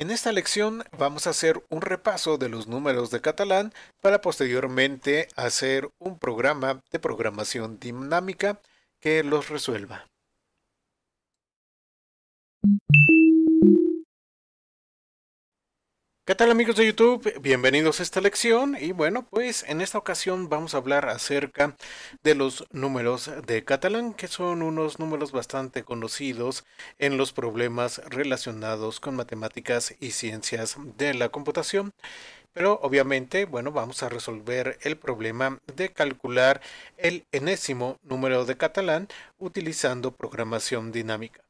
En esta lección vamos a hacer un repaso de los números de catalán para posteriormente hacer un programa de programación dinámica que los resuelva. ¿Qué tal amigos de YouTube? Bienvenidos a esta lección y bueno, pues en esta ocasión vamos a hablar acerca de los números de catalán, que son unos números bastante conocidos en los problemas relacionados con matemáticas y ciencias de la computación. Pero obviamente, bueno, vamos a resolver el problema de calcular el enésimo número de catalán utilizando programación dinámica.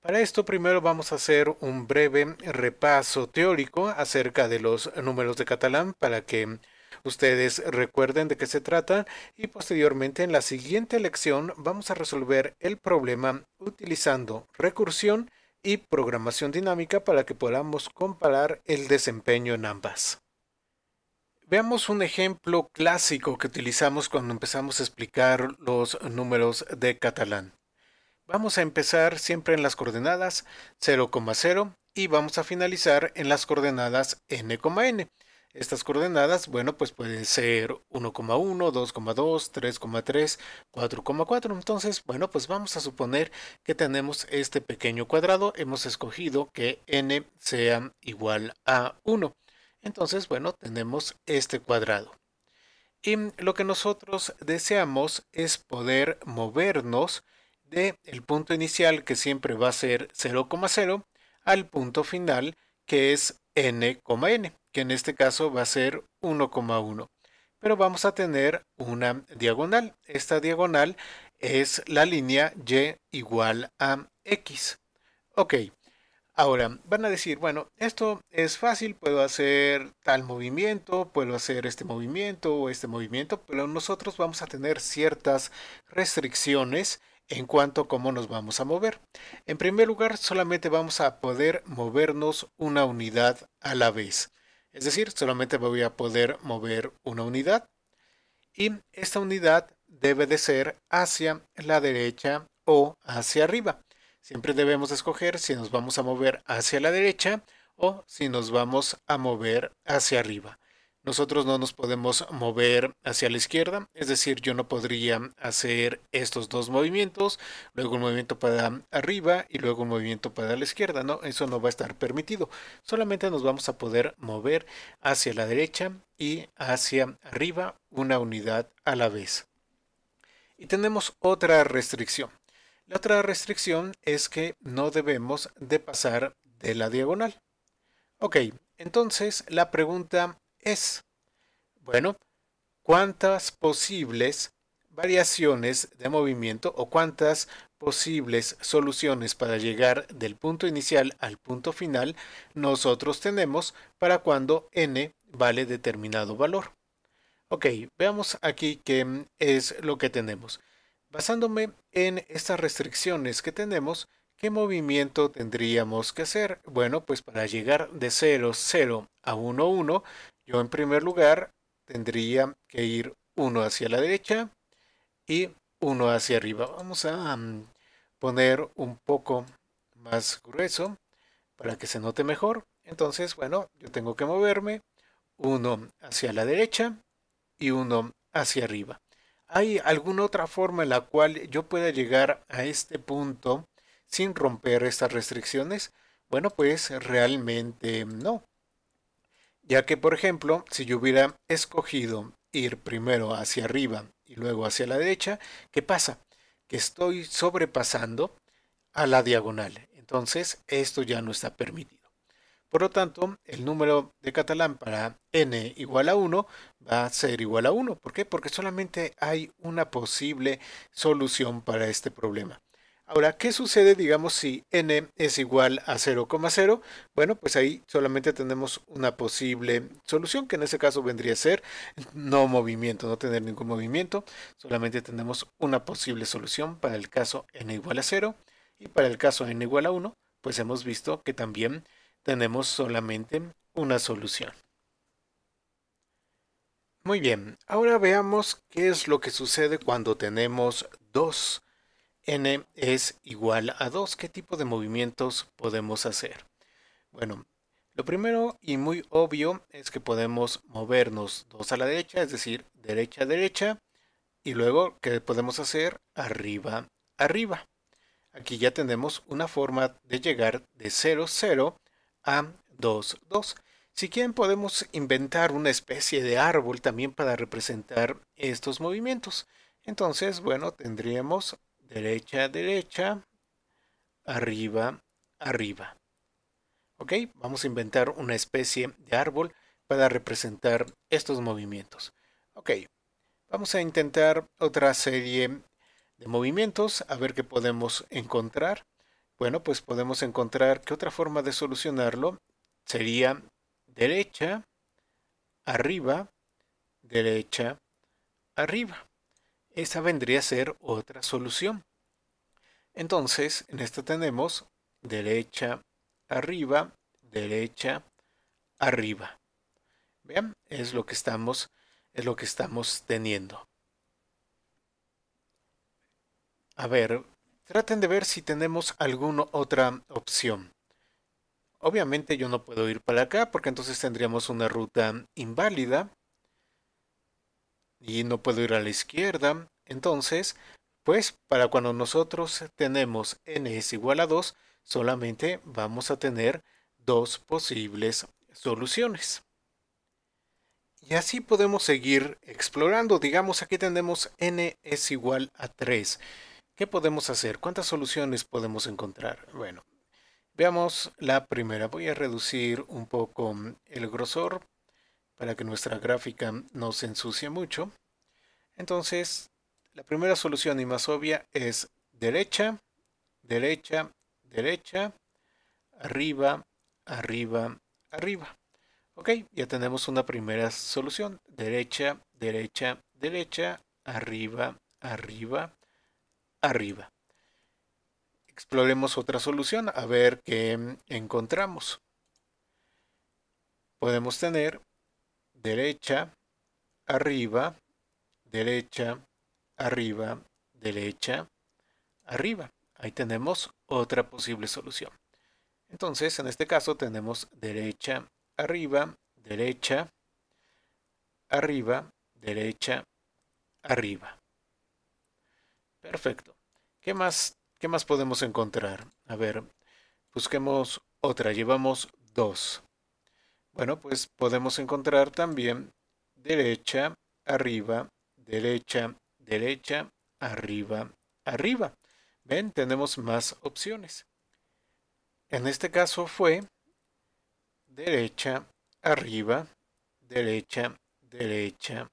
Para esto primero vamos a hacer un breve repaso teórico acerca de los números de catalán para que ustedes recuerden de qué se trata y posteriormente en la siguiente lección vamos a resolver el problema utilizando recursión y programación dinámica para que podamos comparar el desempeño en ambas. Veamos un ejemplo clásico que utilizamos cuando empezamos a explicar los números de catalán. Vamos a empezar siempre en las coordenadas 0,0 y vamos a finalizar en las coordenadas n,n. Estas coordenadas, bueno, pues pueden ser 1,1, 2,2, 3,3, 4,4. Entonces, bueno, pues vamos a suponer que tenemos este pequeño cuadrado. Hemos escogido que n sea igual a 1. Entonces, bueno, tenemos este cuadrado. Y lo que nosotros deseamos es poder movernos de el punto inicial que siempre va a ser 0,0 al punto final que es n,n, n, que en este caso va a ser 1,1. Pero vamos a tener una diagonal. Esta diagonal es la línea y igual a x. Ok, ahora van a decir, bueno, esto es fácil, puedo hacer tal movimiento, puedo hacer este movimiento o este movimiento, pero nosotros vamos a tener ciertas restricciones en cuanto a cómo nos vamos a mover. En primer lugar, solamente vamos a poder movernos una unidad a la vez. Es decir, solamente voy a poder mover una unidad. Y esta unidad debe de ser hacia la derecha o hacia arriba. Siempre debemos escoger si nos vamos a mover hacia la derecha o si nos vamos a mover hacia arriba nosotros no nos podemos mover hacia la izquierda, es decir, yo no podría hacer estos dos movimientos, luego un movimiento para arriba y luego un movimiento para la izquierda, no, eso no va a estar permitido, solamente nos vamos a poder mover hacia la derecha y hacia arriba una unidad a la vez. Y tenemos otra restricción. La otra restricción es que no debemos de pasar de la diagonal. Ok, entonces la pregunta es? Bueno, ¿cuántas posibles variaciones de movimiento o cuántas posibles soluciones para llegar del punto inicial al punto final nosotros tenemos para cuando n vale determinado valor. Ok, veamos aquí qué es lo que tenemos. Basándome en estas restricciones que tenemos, ¿qué movimiento tendríamos que hacer? Bueno, pues para llegar de 0, 0 a 1, 1, yo en primer lugar tendría que ir uno hacia la derecha y uno hacia arriba. Vamos a mm, poner un poco más grueso para que se note mejor. Entonces, bueno, yo tengo que moverme uno hacia la derecha y uno hacia arriba. ¿Hay alguna otra forma en la cual yo pueda llegar a este punto sin romper estas restricciones? Bueno, pues realmente no ya que por ejemplo, si yo hubiera escogido ir primero hacia arriba y luego hacia la derecha, ¿qué pasa? Que estoy sobrepasando a la diagonal. Entonces, esto ya no está permitido. Por lo tanto, el número de catalán para n igual a 1 va a ser igual a 1. ¿Por qué? Porque solamente hay una posible solución para este problema. Ahora, ¿qué sucede, digamos, si n es igual a 0,0? Bueno, pues ahí solamente tenemos una posible solución, que en ese caso vendría a ser no movimiento, no tener ningún movimiento. Solamente tenemos una posible solución para el caso n igual a 0. Y para el caso n igual a 1, pues hemos visto que también tenemos solamente una solución. Muy bien, ahora veamos qué es lo que sucede cuando tenemos dos n es igual a 2, ¿qué tipo de movimientos podemos hacer? Bueno, lo primero y muy obvio es que podemos movernos 2 a la derecha, es decir, derecha a derecha, y luego, ¿qué podemos hacer? Arriba, arriba. Aquí ya tenemos una forma de llegar de 0, 0 a 2, 2. Si quieren podemos inventar una especie de árbol también para representar estos movimientos. Entonces, bueno, tendríamos derecha, derecha, arriba, arriba. ¿Ok? Vamos a inventar una especie de árbol para representar estos movimientos. Ok, vamos a intentar otra serie de movimientos, a ver qué podemos encontrar. Bueno, pues podemos encontrar que otra forma de solucionarlo sería derecha, arriba, derecha, arriba. Esa vendría a ser otra solución. Entonces, en esta tenemos derecha, arriba, derecha, arriba. Vean, es lo que estamos, es lo que estamos teniendo. A ver, traten de ver si tenemos alguna otra opción. Obviamente yo no puedo ir para acá porque entonces tendríamos una ruta inválida y no puedo ir a la izquierda. Entonces, pues para cuando nosotros tenemos n es igual a 2, solamente vamos a tener dos posibles soluciones. Y así podemos seguir explorando. Digamos, aquí tenemos n es igual a 3. ¿Qué podemos hacer? ¿Cuántas soluciones podemos encontrar? Bueno, veamos la primera. Voy a reducir un poco el grosor para que nuestra gráfica no se ensucie mucho. Entonces, la primera solución y más obvia es derecha, derecha, derecha, arriba, arriba, arriba. Ok, ya tenemos una primera solución. Derecha, derecha, derecha, arriba, arriba, arriba. Exploremos otra solución a ver qué encontramos. Podemos tener derecha, arriba, derecha, arriba, derecha, arriba. Ahí tenemos otra posible solución. Entonces, en este caso tenemos derecha, arriba, derecha, arriba, derecha, arriba. Perfecto. ¿Qué más, qué más podemos encontrar? A ver, busquemos otra. Llevamos dos. Bueno, pues podemos encontrar también derecha, arriba, derecha, derecha, arriba, arriba. Ven, tenemos más opciones. En este caso fue derecha, arriba, derecha, derecha,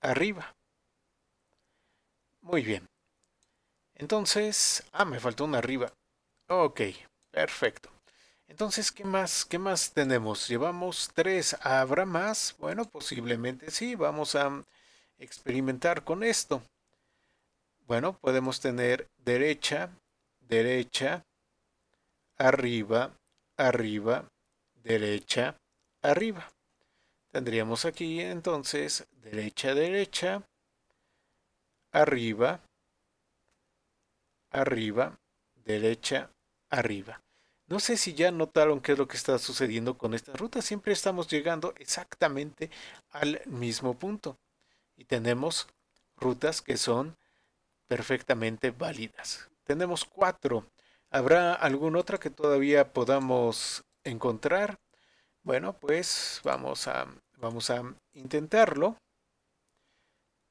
arriba. Muy bien. Entonces, ah, me faltó una arriba. Ok, perfecto. Entonces, ¿qué más? ¿Qué más tenemos? Llevamos tres. ¿Habrá más? Bueno, posiblemente sí. Vamos a mm, experimentar con esto. Bueno, podemos tener derecha, derecha, arriba, arriba, derecha, arriba. Tendríamos aquí entonces derecha, derecha, arriba, arriba, derecha, arriba. No sé si ya notaron qué es lo que está sucediendo con esta ruta. Siempre estamos llegando exactamente al mismo punto. Y tenemos rutas que son perfectamente válidas. Tenemos cuatro. ¿Habrá alguna otra que todavía podamos encontrar? Bueno, pues vamos a, vamos a intentarlo.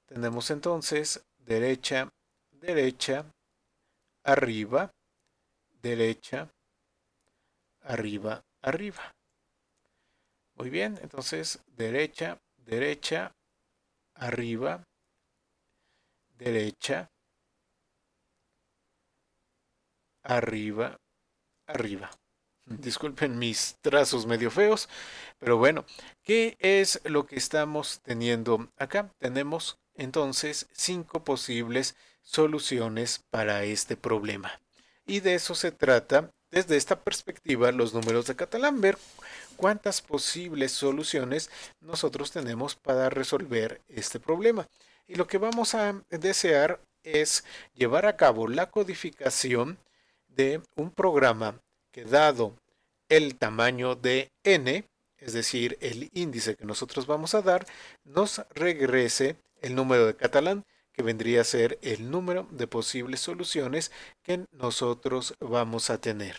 Tenemos entonces derecha, derecha, arriba, derecha, arriba, arriba. Muy bien, entonces derecha, derecha, arriba, derecha, arriba, arriba. Disculpen mis trazos medio feos, pero bueno, ¿qué es lo que estamos teniendo acá? Tenemos entonces cinco posibles soluciones para este problema. Y de eso se trata desde esta perspectiva, los números de Catalán ver cuántas posibles soluciones nosotros tenemos para resolver este problema. Y lo que vamos a desear es llevar a cabo la codificación de un programa que dado el tamaño de n, es decir, el índice que nosotros vamos a dar, nos regrese el número de catalán que vendría a ser el número de posibles soluciones que nosotros vamos a tener.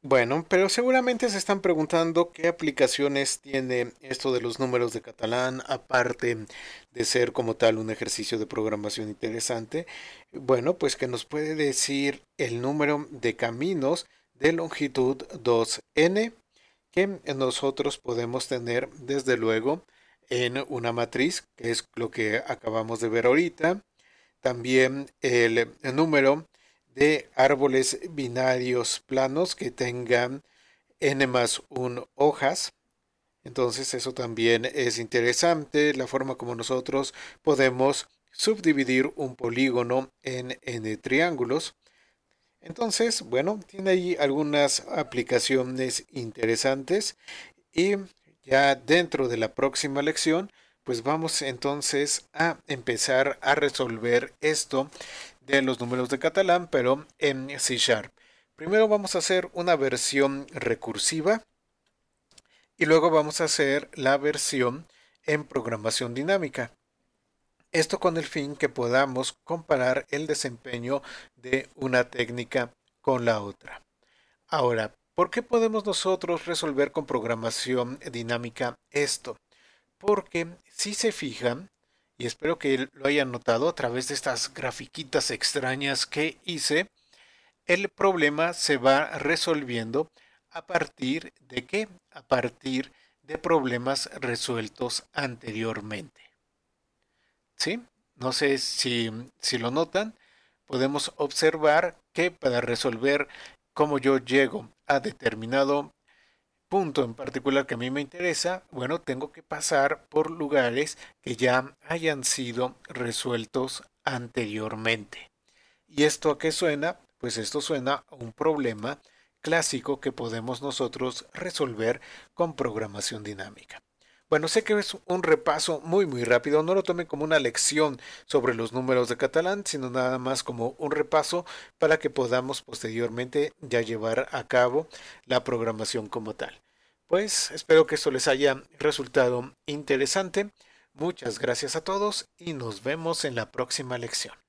Bueno, pero seguramente se están preguntando qué aplicaciones tiene esto de los números de catalán, aparte de ser como tal un ejercicio de programación interesante. Bueno, pues que nos puede decir el número de caminos de longitud 2n que nosotros podemos tener desde luego en una matriz, que es lo que acabamos de ver ahorita. También el, número de árboles binarios planos que tengan n más 1 hojas. Entonces eso también es interesante, la forma como nosotros podemos subdividir un polígono en n triángulos. Entonces, bueno, tiene ahí algunas aplicaciones interesantes y ya dentro de la próxima lección, pues vamos entonces a empezar a resolver esto de los números de catalán, pero en C Sharp. Primero vamos a hacer una versión recursiva y luego vamos a hacer la versión en programación dinámica. Esto con el fin que podamos comparar el desempeño de una técnica con la otra. Ahora, ¿Por qué podemos nosotros resolver con programación dinámica esto? Porque si se fijan, y espero que lo hayan notado a través de estas grafiquitas extrañas que hice, el problema se va resolviendo a partir de qué? A partir de problemas resueltos anteriormente. ¿Sí? No sé si, si lo notan, podemos observar que para resolver cómo yo llego a determinado punto en particular que a mí me interesa, bueno, tengo que pasar por lugares que ya hayan sido resueltos anteriormente. ¿Y esto a qué suena? Pues esto suena a un problema clásico que podemos nosotros resolver con programación dinámica. Bueno, sé que es un repaso muy muy rápido, no lo tomen como una lección sobre los números de catalán, sino nada más como un repaso para que podamos posteriormente ya llevar a cabo la programación como tal. Pues espero que esto les haya resultado interesante. Muchas gracias a todos y nos vemos en la próxima lección.